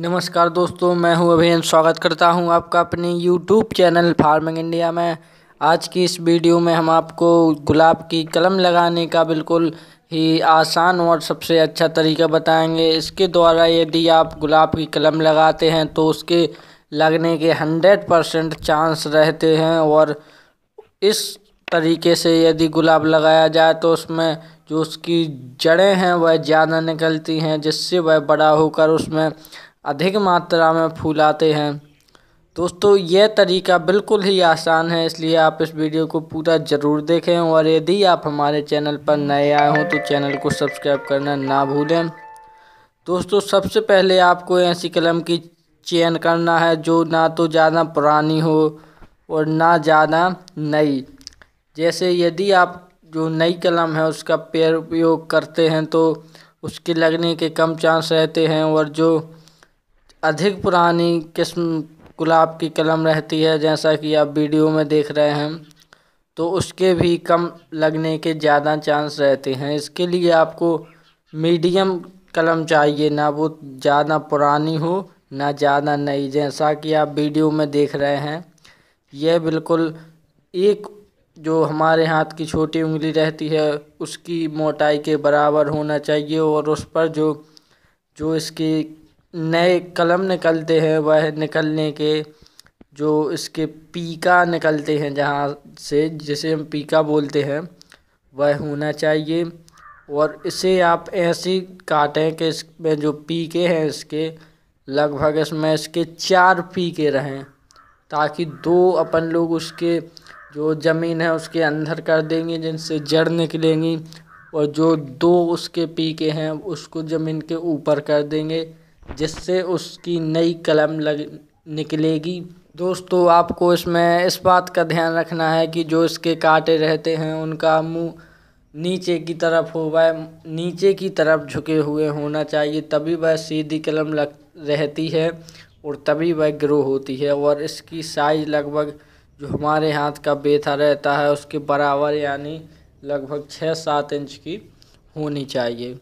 नमस्कार दोस्तों मैं हूं अभियन स्वागत करता हूं आपका अपने यूट्यूब चैनल फार्मिंग इंडिया में आज की इस वीडियो में हम आपको गुलाब की कलम लगाने का बिल्कुल ही आसान और सबसे अच्छा तरीका बताएंगे इसके द्वारा यदि आप गुलाब की कलम लगाते हैं तो उसके लगने के हंड्रेड परसेंट चांस रहते हैं और इस तरीके से यदि गुलाब लगाया जाए तो उसमें जो उसकी जड़ें हैं वह ज़्यादा निकलती हैं जिससे वह बड़ा होकर उसमें अधिक मात्रा में फूल आते हैं दोस्तों यह तरीका बिल्कुल ही आसान है इसलिए आप इस वीडियो को पूरा ज़रूर देखें और यदि आप हमारे चैनल पर नए आए हों तो चैनल को सब्सक्राइब करना ना भूलें दोस्तों सबसे पहले आपको ऐसी कलम की चयन करना है जो ना तो ज़्यादा पुरानी हो और ना ज़्यादा नई जैसे यदि आप जो नई कलम है उसका प्रयोग करते हैं तो उसके लगने के कम चांस रहते हैं और जो अधिक पुरानी किस्म गुलाब की कलम रहती है जैसा कि आप वीडियो में देख रहे हैं तो उसके भी कम लगने के ज़्यादा चांस रहते हैं इसके लिए आपको मीडियम कलम चाहिए ना वो ज़्यादा पुरानी हो ना ज़्यादा नई जैसा कि आप वीडियो में देख रहे हैं यह बिल्कुल एक जो हमारे हाथ की छोटी उंगली रहती है उसकी मोटाई के बराबर होना चाहिए और उस पर जो जो इसकी नए कलम निकलते हैं वह निकलने के जो इसके पीका निकलते हैं जहाँ से जिसे हम पीका बोलते हैं वह होना चाहिए और इसे आप ऐसे काटें कि इसमें जो पीके हैं इसके लगभग इसमें इसके चार पीके रहें ताकि दो अपन लोग उसके जो ज़मीन है उसके अंदर कर देंगे जिनसे जड़ निकलेंगी और जो दो उसके पीके हैं उसको ज़मीन के ऊपर कर देंगे जिससे उसकी नई कलम लग निकलेगी दोस्तों आपको इसमें इस बात का ध्यान रखना है कि जो इसके कांटे रहते हैं उनका मुंह नीचे की तरफ हो वह नीचे की तरफ झुके हुए होना चाहिए तभी वह सीधी कलम लग रहती है और तभी वह ग्रो होती है और इसकी साइज़ लगभग जो हमारे हाथ का बेथा रहता है उसके बराबर यानी लगभग छः सात इंच की होनी चाहिए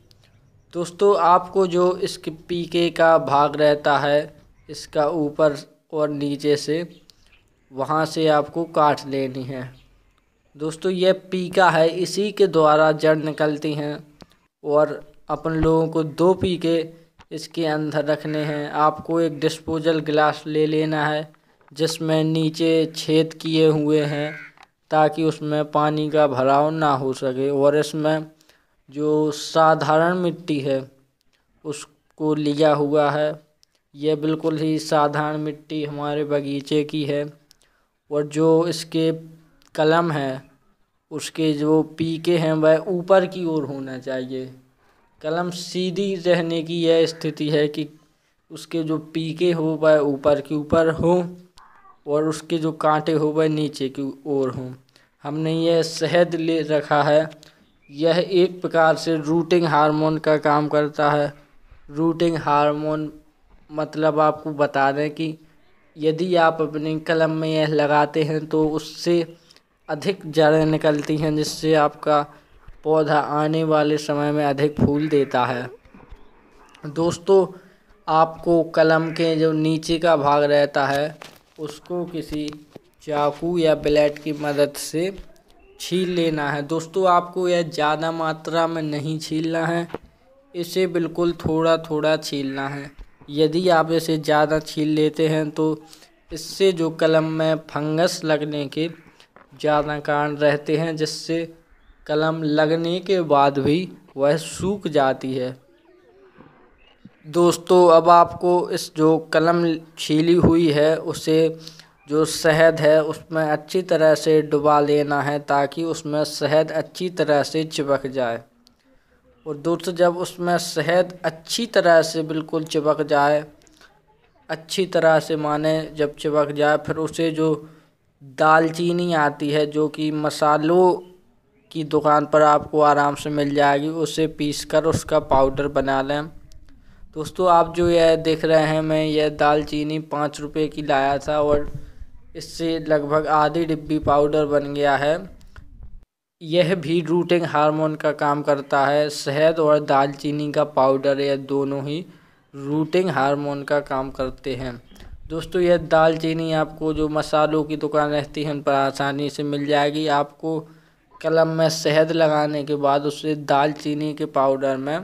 दोस्तों आपको जो इसके पीके का भाग रहता है इसका ऊपर और नीचे से वहाँ से आपको काट लेनी है दोस्तों यह पीका है इसी के द्वारा जड़ निकलती हैं और अपन लोगों को दो पीके इसके अंदर रखने हैं आपको एक डिस्पोजल गिलास ले लेना है जिसमें नीचे छेद किए हुए हैं ताकि उसमें पानी का भराव ना हो सके और इसमें जो साधारण मिट्टी है उसको लिया हुआ है यह बिल्कुल ही साधारण मिट्टी हमारे बगीचे की है और जो इसके कलम है उसके जो पीके हैं वह ऊपर की ओर होना चाहिए कलम सीधी रहने की यह स्थिति है कि उसके जो पीके हो वह ऊपर के ऊपर हो और उसके जो कांटे हो वह नीचे की ओर हो हमने यह शहद ले रखा है यह एक प्रकार से रूटिंग हार्मोन का काम करता है रूटिंग हार्मोन मतलब आपको बता दें कि यदि आप अपनी कलम में यह लगाते हैं तो उससे अधिक जड़ें निकलती हैं जिससे आपका पौधा आने वाले समय में अधिक फूल देता है दोस्तों आपको कलम के जो नीचे का भाग रहता है उसको किसी चाकू या ब्लेड की मदद से छील लेना है दोस्तों आपको यह ज़्यादा मात्रा में नहीं छीलना है इसे बिल्कुल थोड़ा थोड़ा छीलना है यदि आप इसे ज़्यादा छील लेते हैं तो इससे जो कलम में फंगस लगने के ज़्यादा कारण रहते हैं जिससे कलम लगने के बाद भी वह सूख जाती है दोस्तों अब आपको इस जो कलम छीली हुई है उसे जो शहद है उसमें अच्छी तरह से डुबा लेना है ताकि उसमें शहद अच्छी तरह से चिपक जाए और दूसरा जब उसमें शहद अच्छी तरह से बिल्कुल चिपक जाए अच्छी तरह से माने जब चिपक जाए फिर उसे जो दालचीनी आती है जो कि मसालों की दुकान पर आपको आराम से मिल जाएगी उसे पीस कर उसका पाउडर बना लें दोस्तों आप जो यह देख रहे हैं मैं यह दालचीनी पाँच रुपये की लाया था और इससे लगभग आधी डिब्बी पाउडर बन गया है यह भी रूटिंग हार्मोन का काम करता है शहद और दालचीनी का पाउडर यह दोनों ही रूटिंग हार्मोन का काम करते हैं दोस्तों यह दालचीनी आपको जो मसालों की दुकान रहती है उन पर आसानी से मिल जाएगी आपको कलम में शहद लगाने के बाद उसे दालचीनी के पाउडर में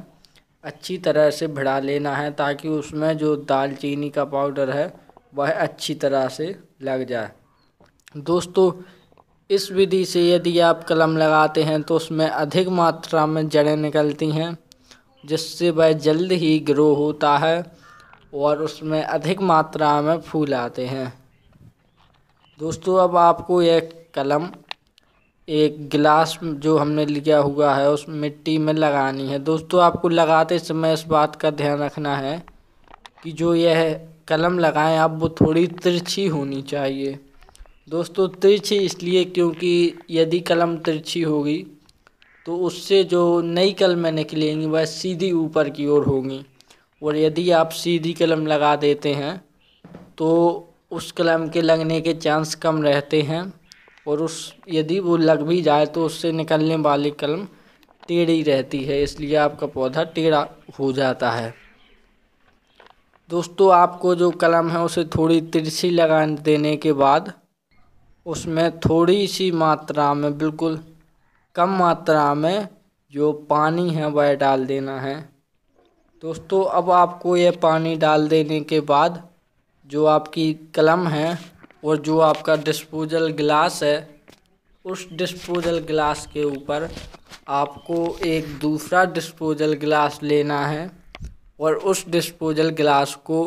अच्छी तरह से भिड़ा लेना है ताकि उसमें जो दालचीनी का पाउडर है वह अच्छी तरह से लग जाए दोस्तों इस विधि से यदि आप कलम लगाते हैं तो उसमें अधिक मात्रा में जड़ें निकलती हैं जिससे वह जल्द ही ग्रो होता है और उसमें अधिक मात्रा में फूल आते हैं दोस्तों अब आपको यह कलम एक गिलास जो हमने लिया हुआ है उस मिट्टी में लगानी है दोस्तों आपको लगाते समय इस बात का ध्यान रखना है कि जो यह कलम लगाएं आप वो थोड़ी तिरछी होनी चाहिए दोस्तों तिरछी इसलिए क्योंकि यदि कलम तिरछी होगी तो उससे जो नई कलमें निकलेंगी वह सीधी ऊपर की ओर होंगी और यदि आप सीधी कलम लगा देते हैं तो उस कलम के लगने के चांस कम रहते हैं और उस यदि वो लग भी जाए तो उससे निकलने वाली कलम टेढ़ी रहती है इसलिए आपका पौधा टेढ़ा हो जाता है दोस्तों आपको जो कलम है उसे थोड़ी तिरछी लगा देने के बाद उसमें थोड़ी सी मात्रा में बिल्कुल कम मात्रा में जो पानी है वह डाल देना है दोस्तों अब आपको यह पानी डाल देने के बाद जो आपकी कलम है और जो आपका डिस्पोजल गिलास है उस डिस्पोजल गिलास के ऊपर आपको एक दूसरा डिस्पोजल गिलास लेना है और उस डिस्पोजल गिलास को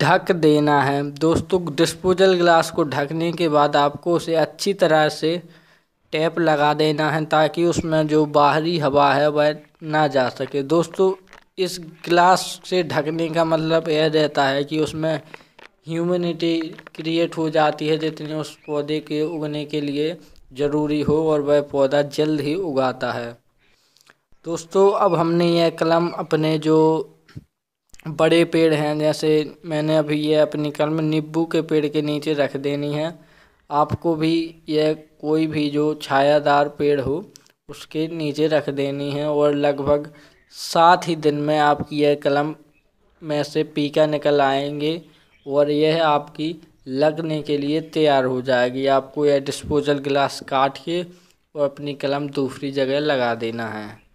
ढक देना है दोस्तों डिस्पोजल गिलास को ढकने के बाद आपको उसे अच्छी तरह से टैप लगा देना है ताकि उसमें जो बाहरी हवा है वह ना जा सके दोस्तों इस गिलास से ढकने का मतलब यह रहता है कि उसमें ह्यूमिनिटी क्रिएट हो जाती है जितनी उस पौधे के उगने के लिए ज़रूरी हो और वह पौधा जल्द ही उगाता है दोस्तों अब हमने यह कलम अपने जो बड़े पेड़ हैं जैसे मैंने अभी यह अपनी कलम नींबू के पेड़ के नीचे रख देनी है आपको भी यह कोई भी जो छायादार पेड़ हो उसके नीचे रख देनी है और लगभग सात ही दिन में आपकी यह कलम में से पीका निकल आएंगे और यह आपकी लगने के लिए तैयार हो जाएगी आपको यह डिस्पोजल गिलास काट के और अपनी कलम दूसरी जगह लगा देना है